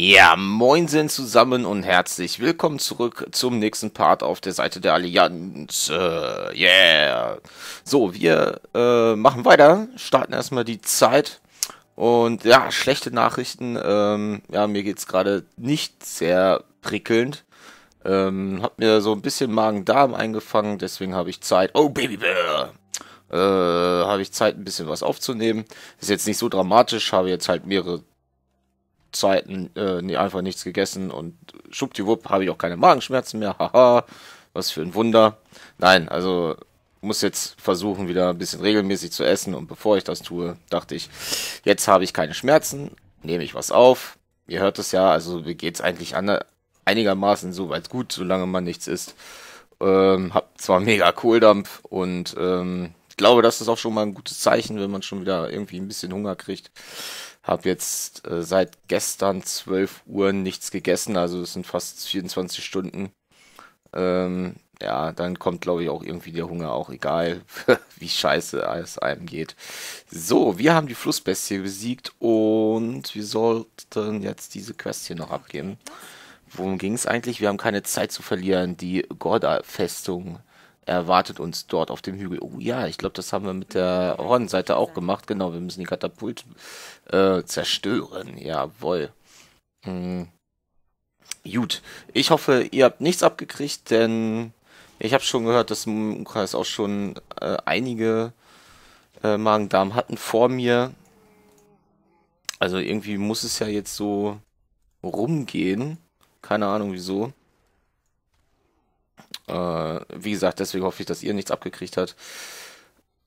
Ja, moin sind zusammen und herzlich willkommen zurück zum nächsten Part auf der Seite der Allianz. Äh, yeah! So, wir äh, machen weiter, starten erstmal die Zeit. Und ja, schlechte Nachrichten. Ähm, ja, mir geht's gerade nicht sehr prickelnd. Ähm, hab mir so ein bisschen Magen-Darm eingefangen, deswegen habe ich Zeit. Oh, Baby Bear! Äh, habe ich Zeit, ein bisschen was aufzunehmen. Ist jetzt nicht so dramatisch, habe jetzt halt mehrere Zeiten äh, nee, einfach nichts gegessen und schwuppdiwupp habe ich auch keine Magenschmerzen mehr. Haha, was für ein Wunder. Nein, also muss jetzt versuchen, wieder ein bisschen regelmäßig zu essen. Und bevor ich das tue, dachte ich, jetzt habe ich keine Schmerzen, nehme ich was auf. Ihr hört es ja, also mir geht es eigentlich an, einigermaßen weit gut, solange man nichts isst. Ähm, hab zwar mega Kohldampf und ähm, ich glaube, das ist auch schon mal ein gutes Zeichen, wenn man schon wieder irgendwie ein bisschen Hunger kriegt. Habe jetzt äh, seit gestern 12 Uhr nichts gegessen, also es sind fast 24 Stunden. Ähm, ja, dann kommt, glaube ich, auch irgendwie der Hunger, auch egal, wie scheiße es einem geht. So, wir haben die Flussbestie besiegt und wir sollten jetzt diese Quest hier noch abgeben. Worum ging es eigentlich? Wir haben keine Zeit zu verlieren. Die Gorda-Festung erwartet uns dort auf dem Hügel. Oh ja, ich glaube, das haben wir mit der Hornseite auch gemacht. Genau, wir müssen die Katapult äh, zerstören. Jawohl. Hm. Gut, ich hoffe, ihr habt nichts abgekriegt, denn ich habe schon gehört, dass im Umkreis auch schon äh, einige äh, Magen-Darm hatten vor mir. Also irgendwie muss es ja jetzt so rumgehen. Keine Ahnung wieso. Äh, wie gesagt, deswegen hoffe ich, dass ihr nichts abgekriegt habt.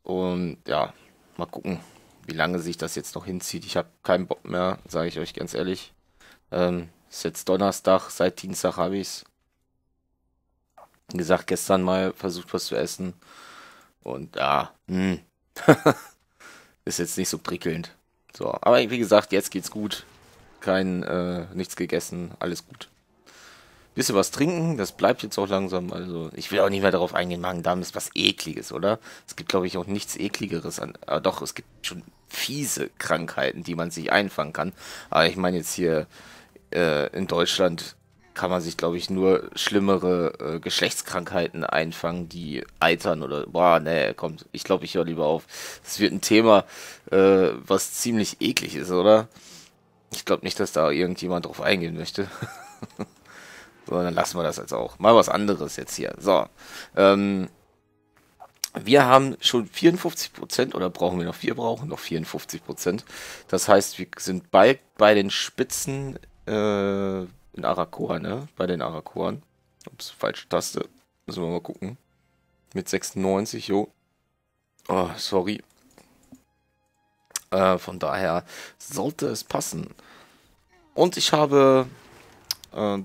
Und ja, mal gucken, wie lange sich das jetzt noch hinzieht. Ich habe keinen Bock mehr, sage ich euch ganz ehrlich. Ähm, ist jetzt Donnerstag, seit Dienstag habe ich's. Wie gesagt, gestern mal versucht, was zu essen. Und ja, mh. Hm. ist jetzt nicht so prickelnd. So, aber wie gesagt, jetzt geht's gut. Kein, äh, nichts gegessen, alles gut bisschen was trinken, das bleibt jetzt auch langsam. Also ich will auch nicht mehr darauf eingehen, Magen-Darm ist was ekliges, oder? Es gibt, glaube ich, auch nichts ekligeres an. Aber ah, doch, es gibt schon fiese Krankheiten, die man sich einfangen kann. Aber ich meine jetzt hier äh, in Deutschland kann man sich, glaube ich, nur schlimmere äh, Geschlechtskrankheiten einfangen, die eitern oder, boah, nee, kommt, ich glaube, ich höre lieber auf. Das wird ein Thema, äh, was ziemlich eklig ist, oder? Ich glaube nicht, dass da irgendjemand drauf eingehen möchte. So, dann lassen wir das jetzt auch. Mal was anderes jetzt hier. So. Ähm, wir haben schon 54 Prozent oder brauchen wir noch? Wir brauchen noch 54 Prozent. Das heißt, wir sind bald bei den Spitzen äh, in Arakoa, ne? Bei den Arakoan. Ups, falsche Taste. Müssen wir mal gucken. Mit 96, jo. Oh, sorry. Äh, von daher sollte es passen. Und ich habe äh,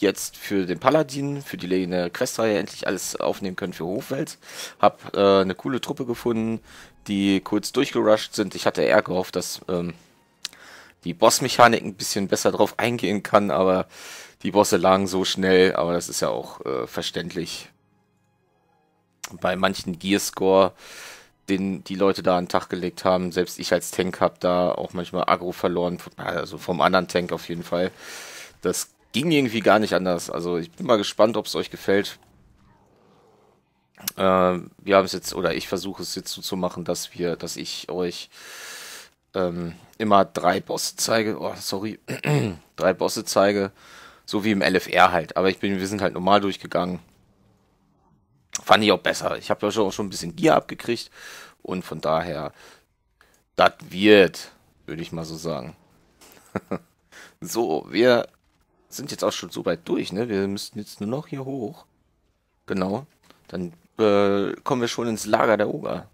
jetzt für den Paladin, für die legendäre Questreihe endlich alles aufnehmen können für Hofwelt. Hab äh, eine coole Truppe gefunden, die kurz durchgerusht sind. Ich hatte eher gehofft, dass ähm, die Bossmechanik ein bisschen besser drauf eingehen kann, aber die Bosse lagen so schnell, aber das ist ja auch äh, verständlich. Bei manchen Gearscore, den die Leute da an den Tag gelegt haben, selbst ich als Tank habe da auch manchmal Agro verloren, also vom anderen Tank auf jeden Fall. Das ging irgendwie gar nicht anders. Also ich bin mal gespannt, ob es euch gefällt. Äh, wir haben es jetzt, oder ich versuche es jetzt so zu machen, dass wir, dass ich euch ähm, immer drei Bosse zeige. Oh, sorry. drei Bosse zeige. So wie im LFR halt. Aber ich bin, wir sind halt normal durchgegangen. Fand ich auch besser. Ich habe ja schon, auch schon ein bisschen Gier abgekriegt. Und von daher, das wird, würde ich mal so sagen. so, wir sind jetzt auch schon so weit durch, ne? Wir müssten jetzt nur noch hier hoch. Genau. Dann äh, kommen wir schon ins Lager der Oger.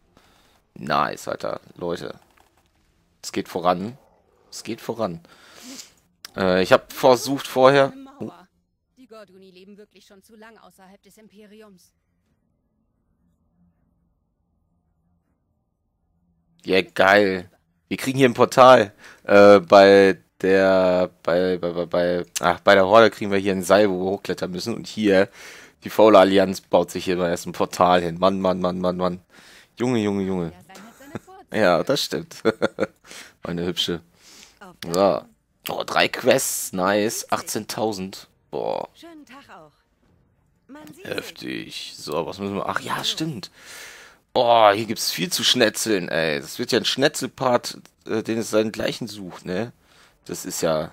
Nice, Alter. Leute. Es geht voran. Es geht voran. Äh, ich habe versucht vorher... Oh. Die Gorduni leben wirklich schon zu lang außerhalb des Imperiums. Ja, yeah, geil. Wir kriegen hier ein Portal äh, bei der bei, bei, bei, ach, bei der Horde kriegen wir hier ein Seil, wo wir hochklettern müssen. Und hier, die faule Allianz baut sich hier mal erst ein Portal hin. Mann, Mann, Mann, Mann, Mann. Junge, Junge, Junge. ja, das stimmt. Meine hübsche. So. Oh, drei Quests, nice. 18.000. Boah. Heftig. So, was müssen wir... Ach ja, stimmt. Oh, hier gibt es viel zu schnetzeln, ey. Das wird ja ein Schnetzelpart, äh, den es seinen gleichen sucht, ne? Das ist ja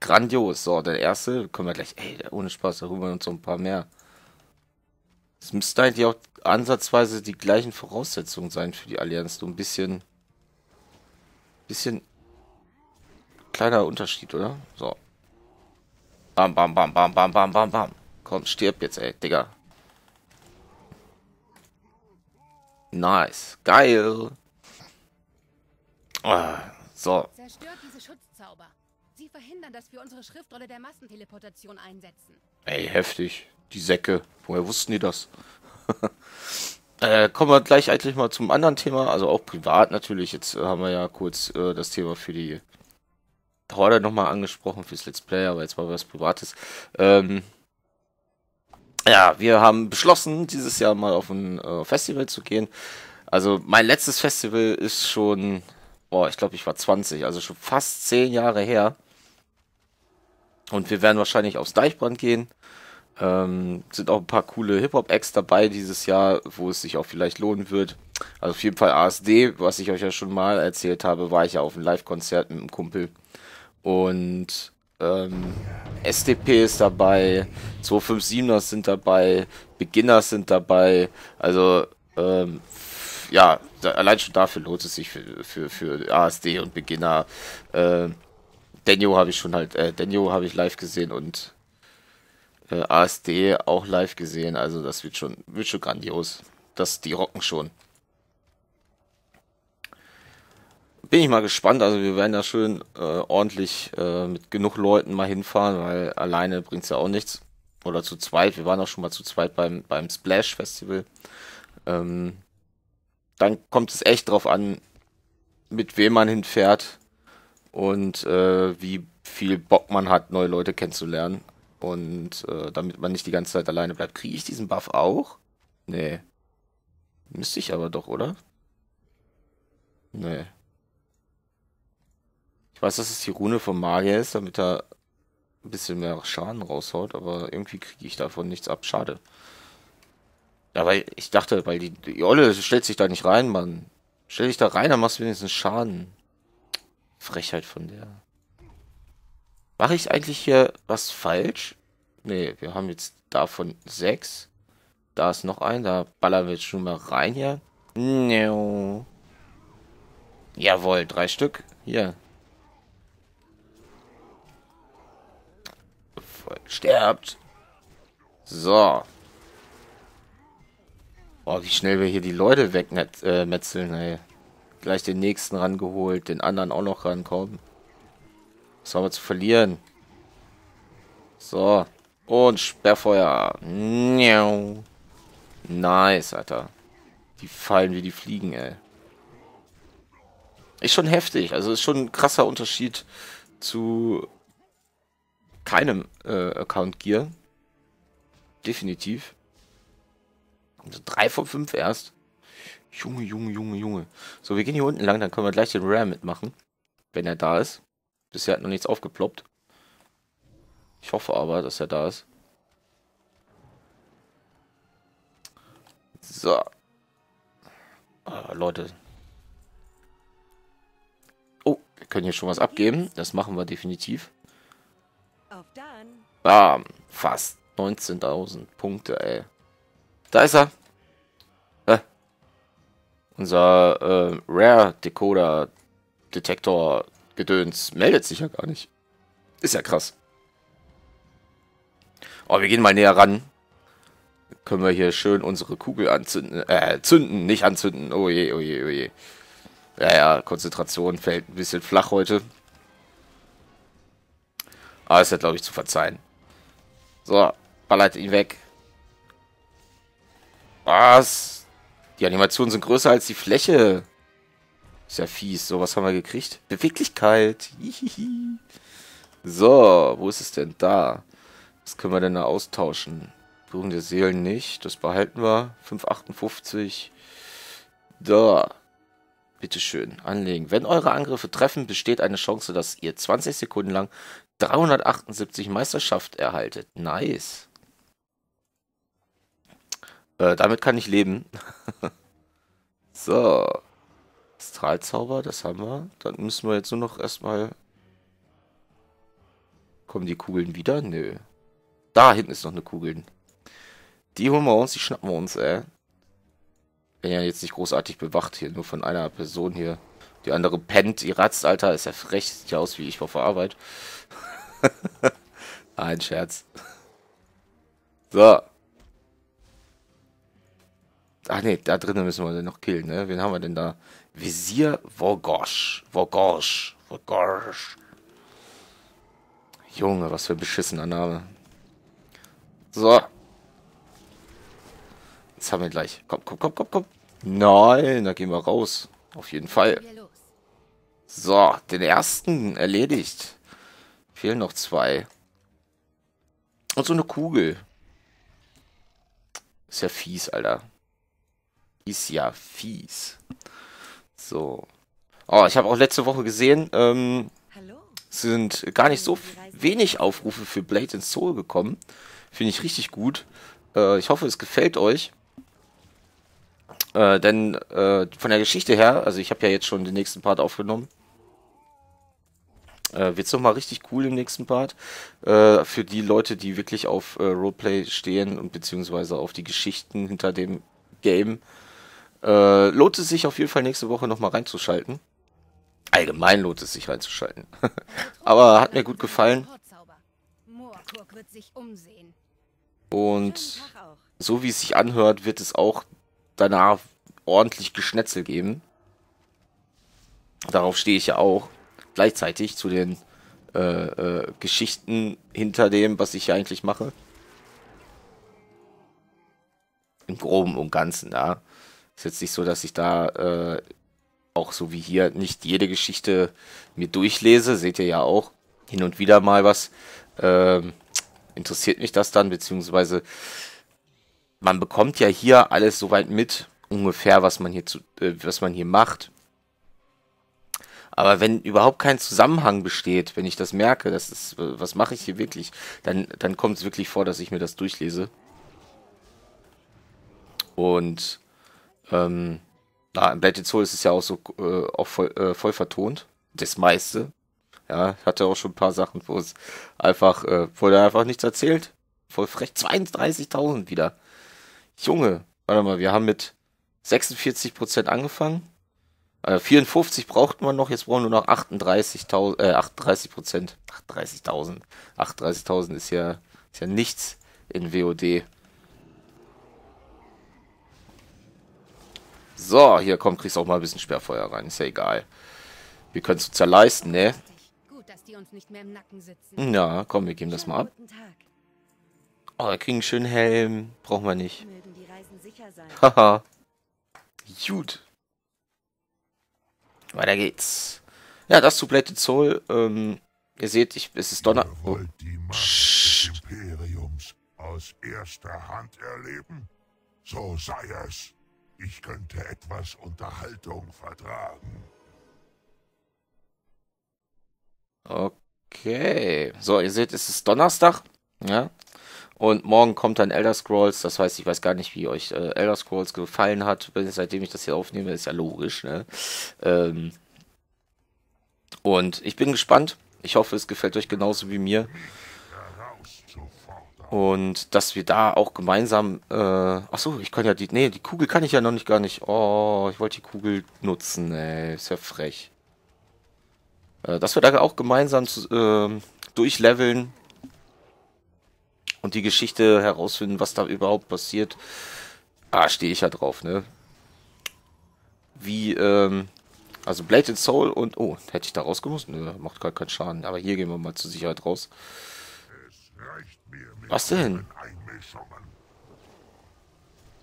grandios. So, der erste, kommen wir gleich, ey, ohne Spaß, da darüber und so ein paar mehr. Es müsste eigentlich auch ansatzweise die gleichen Voraussetzungen sein für die Allianz. So ein bisschen, bisschen kleiner Unterschied, oder? So. Bam, bam, bam, bam, bam, bam, bam, bam. Komm, stirb jetzt, ey, Digga. Nice. Geil. Ah, so. Zauber. Sie verhindern, dass wir unsere Schriftrolle der Massenteleportation einsetzen. Ey, heftig. Die Säcke. Woher wussten die das? äh, kommen wir gleich eigentlich mal zum anderen Thema. Also auch privat natürlich. Jetzt äh, haben wir ja kurz äh, das Thema für die Horde nochmal angesprochen, fürs Let's Play, aber jetzt mal was Privates. Ähm, ja, wir haben beschlossen, dieses Jahr mal auf ein äh, Festival zu gehen. Also mein letztes Festival ist schon boah, ich glaube, ich war 20, also schon fast 10 Jahre her. Und wir werden wahrscheinlich aufs Deichbrand gehen. Ähm, sind auch ein paar coole Hip-Hop-Acts dabei dieses Jahr, wo es sich auch vielleicht lohnen wird. Also auf jeden Fall ASD, was ich euch ja schon mal erzählt habe, war ich ja auf einem Live-Konzert mit einem Kumpel. Und ähm, SDP ist dabei, 257ers sind dabei, Beginners sind dabei. Also ähm, ja, da, allein schon dafür lohnt es sich für, für, für ASD und Beginner. Äh, Denjo habe ich schon halt, äh, Denjo habe ich live gesehen und äh, ASD auch live gesehen. Also das wird schon, wird schon grandios. Das, die rocken schon. Bin ich mal gespannt. Also wir werden da schön äh, ordentlich äh, mit genug Leuten mal hinfahren, weil alleine bringt es ja auch nichts. Oder zu zweit. Wir waren auch schon mal zu zweit beim, beim Splash Festival. Ähm, dann kommt es echt drauf an, mit wem man hinfährt und äh, wie viel Bock man hat, neue Leute kennenzulernen. Und äh, damit man nicht die ganze Zeit alleine bleibt. Kriege ich diesen Buff auch? Nee. Müsste ich aber doch, oder? Nee. Ich weiß, dass es die Rune vom Magier ist, damit er ein bisschen mehr Schaden raushaut, aber irgendwie kriege ich davon nichts ab. Schade. Ja, weil ich dachte, weil die, die Olle stellt sich da nicht rein, Mann. Stell dich da rein, dann machst du wenigstens Schaden. Frechheit von der. Mache ich eigentlich hier was falsch? Nee, wir haben jetzt davon sechs. Da ist noch ein, da ballern wir jetzt schon mal rein hier. No. Jawohl, drei Stück. Hier. Voll. Sterbt. So. Boah, wie schnell wir hier die Leute wegmetzeln, äh, ey. Gleich den nächsten rangeholt, den anderen auch noch rankommen. Was haben wir zu verlieren? So. Und Sperrfeuer. Nice, Alter. Die fallen wie die Fliegen, ey. Ist schon heftig. Also ist schon ein krasser Unterschied zu keinem äh, Account Gear. Definitiv. Also drei von fünf erst. Junge, Junge, Junge, Junge. So, wir gehen hier unten lang, dann können wir gleich den Rare mitmachen. Wenn er da ist. Bisher hat noch nichts aufgeploppt. Ich hoffe aber, dass er da ist. So. Ah, Leute. Oh, wir können hier schon was abgeben. Das machen wir definitiv. Bam. Fast 19.000 Punkte, ey. Da ist er. Äh. Unser äh, Rare Decoder Detektor Gedöns meldet sich ja gar nicht. Ist ja krass. Oh, wir gehen mal näher ran. Können wir hier schön unsere Kugel anzünden. Äh, zünden, nicht anzünden. Oh je, oh je, oh je. Ja, ja, Konzentration fällt ein bisschen flach heute. Aber ist ja, glaube ich, zu verzeihen. So, ballert ihn weg. Was? Die Animationen sind größer als die Fläche. Ist ja fies. So, was haben wir gekriegt? Beweglichkeit. Hihihi. So, wo ist es denn da? Was können wir denn da austauschen? Berührung der Seelen nicht. Das behalten wir. 558. Da. Bitteschön, anlegen. Wenn eure Angriffe treffen, besteht eine Chance, dass ihr 20 Sekunden lang 378 Meisterschaft erhaltet. Nice. Äh, damit kann ich leben. so. Strahlzauber, das haben wir. Dann müssen wir jetzt nur noch erstmal... Kommen die Kugeln wieder? Nö. Da hinten ist noch eine Kugel. Die holen wir uns, die schnappen wir uns, ey. Wenn ja jetzt nicht großartig bewacht hier, nur von einer Person hier. Die andere pennt, ihr ratzt, Alter, ist ja frech, sieht ja aus wie ich vor der Arbeit. Ein Scherz. So, Ach nee, da drinnen müssen wir den noch killen, ne? Wen haben wir denn da? Visier Vorgosch. Vorgosch. Vorgosch. Junge, was für ein beschissener Name. So. Jetzt haben wir gleich. Komm, komm, komm, komm, komm. Nein, da gehen wir raus. Auf jeden Fall. So, den ersten erledigt. Fehlen noch zwei. Und so eine Kugel. Ist ja fies, Alter ist ja fies. So. Oh, ich habe auch letzte Woche gesehen, ähm, sind gar nicht so wenig Aufrufe für Blade and Soul gekommen. Finde ich richtig gut. Äh, ich hoffe, es gefällt euch. Äh, denn äh, von der Geschichte her, also ich habe ja jetzt schon den nächsten Part aufgenommen. Äh, es nochmal richtig cool im nächsten Part. Äh, für die Leute, die wirklich auf äh, Roleplay stehen und beziehungsweise auf die Geschichten hinter dem Game. Äh, lohnt es sich auf jeden Fall nächste Woche nochmal reinzuschalten. Allgemein lohnt es sich reinzuschalten. Aber hat mir gut gefallen. Und so wie es sich anhört, wird es auch danach ordentlich Geschnetzel geben. Darauf stehe ich ja auch. Gleichzeitig zu den äh, äh, Geschichten hinter dem, was ich hier eigentlich mache. Im Groben und Ganzen, ja. Ist jetzt nicht so, dass ich da äh, auch so wie hier nicht jede Geschichte mir durchlese. Seht ihr ja auch hin und wieder mal was. Ähm, interessiert mich das dann, beziehungsweise man bekommt ja hier alles soweit mit, ungefähr, was man hier, zu, äh, was man hier macht. Aber wenn überhaupt kein Zusammenhang besteht, wenn ich das merke, das ist, äh, was mache ich hier wirklich, dann, dann kommt es wirklich vor, dass ich mir das durchlese. Und ähm, na, in Blade Soul ist es ja auch so äh, auch voll, äh, voll vertont. Das meiste. Ja, hatte auch schon ein paar Sachen, wo es einfach, äh, wurde einfach nichts erzählt. Voll frech. 32.000 wieder. Junge, warte mal, wir haben mit 46% angefangen. Äh, 54 brauchten wir noch, jetzt brauchen wir nur noch 38.000, äh, 38 Prozent. 38.000. 38.000 ist ja, ist ja nichts in WOD. So, hier kommt, kriegst auch mal ein bisschen Sperrfeuer rein. Ist ja egal. Wir können es uns ja leisten, ne? Ja, komm, wir geben das mal ab. Oh, wir kriegen einen schönen Helm. Brauchen wir nicht. Haha. Gut. Weiter geht's. Ja, das zu Bladed Soul. Ähm, ihr seht, ich, es ist Donner... Oh. Imperiums aus erster Hand erleben? So sei es. Ich könnte etwas Unterhaltung vertragen. Okay. So, ihr seht, es ist Donnerstag. Ja. Und morgen kommt dann Elder Scrolls. Das heißt, ich weiß gar nicht, wie euch äh, Elder Scrolls gefallen hat. Seitdem ich das hier aufnehme, ist ja logisch. Ne? Ähm und ich bin gespannt. Ich hoffe, es gefällt euch genauso wie mir. Und dass wir da auch gemeinsam, äh, achso, ich kann ja die, nee, die Kugel kann ich ja noch nicht gar nicht. Oh, ich wollte die Kugel nutzen, ey, ist ja frech. Äh, dass wir da auch gemeinsam äh, durchleveln und die Geschichte herausfinden, was da überhaupt passiert. Ah, stehe ich ja drauf, ne? Wie, ähm, also Blade and Soul und, oh, hätte ich da rausgemusst? Nö, macht gar keinen Schaden. Aber hier gehen wir mal zur Sicherheit raus. Was denn?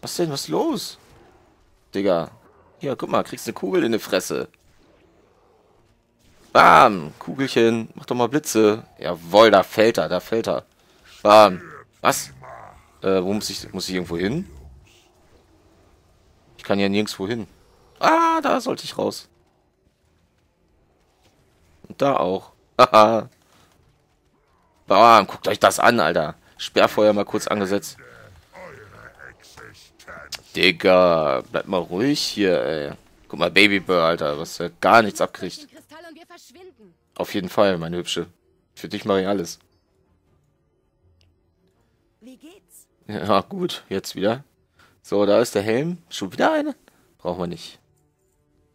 Was denn? Was ist los? Digga. Ja, guck mal, kriegst eine Kugel in die Fresse. Bam! Kugelchen, mach doch mal Blitze. Jawoll, da fällt er, da fällt er. Bam. Was? Äh, wo muss ich, muss ich irgendwo hin? Ich kann ja nirgendwo hin. Ah, da sollte ich raus. Und da auch. Haha. Bam, guckt euch das an, Alter. Sperrfeuer mal kurz angesetzt. Digga, bleib mal ruhig hier, ey. Guck mal, Babybird, Alter, was ja gar nichts abkriegt. Auf jeden Fall, meine Hübsche. Für dich mache ich alles. Ja, gut, jetzt wieder. So, da ist der Helm. Schon wieder eine? Brauchen wir nicht.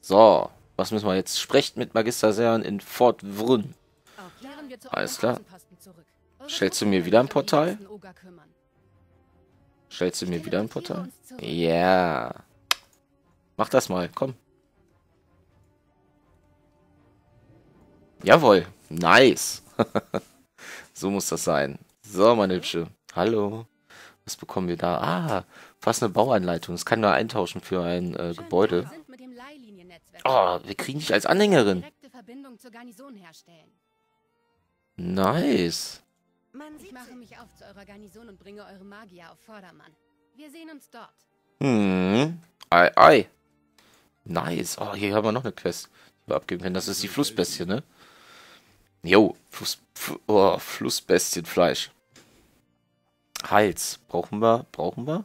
So, was müssen wir jetzt? Sprecht mit Magister Seren in Fort Vrun. Alles klar. Stellst du mir wieder ein Portal? Stellst du mir wieder ein Portal? Ja. Yeah. Mach das mal, komm. Jawohl, nice. so muss das sein. So, meine Hübsche. Hallo. Was bekommen wir da? Ah, fast eine Bauanleitung. Das kann nur eintauschen für ein äh, Gebäude. Oh, wir kriegen dich als Anhängerin. Nice. Man sieht ich mache mich auf zu eurer Garnison und bringe eure Magier auf Vordermann. Wir sehen uns dort. Hm. Ei, ei. Nice. Oh, hier haben wir noch eine Quest, die wir abgeben können. Das ist die Flussbestie, ne? Jo, Fluss, oh, Flussbestienfleisch. Hals. Brauchen wir, brauchen wir?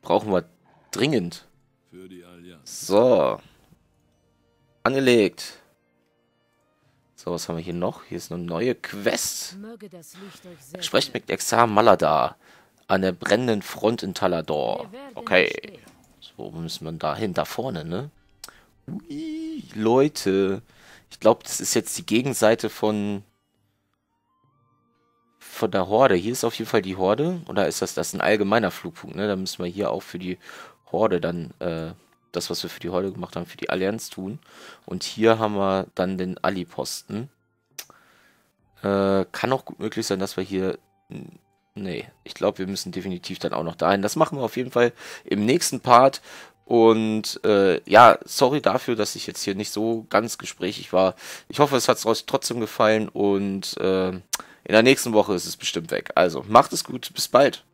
Brauchen wir dringend. So. Angelegt. So, was haben wir hier noch? Hier ist eine neue Quest. Sprecht mit Exar Malada an der brennenden Front in Talador. Okay. So wo müssen wir da hin, da vorne, ne? Ui, Leute. Ich glaube, das ist jetzt die Gegenseite von von der Horde. Hier ist auf jeden Fall die Horde. Oder ist das, das ein allgemeiner Flugpunkt, ne? Da müssen wir hier auch für die Horde dann äh, das, was wir für die Horde gemacht haben, für die Allianz tun. Und hier haben wir dann den Ali-Posten. Äh, kann auch gut möglich sein, dass wir hier... Nee, ich glaube, wir müssen definitiv dann auch noch dahin. Das machen wir auf jeden Fall im nächsten Part. Und äh, ja, sorry dafür, dass ich jetzt hier nicht so ganz gesprächig war. Ich hoffe, es hat euch trotzdem gefallen und äh, in der nächsten Woche ist es bestimmt weg. Also macht es gut, bis bald.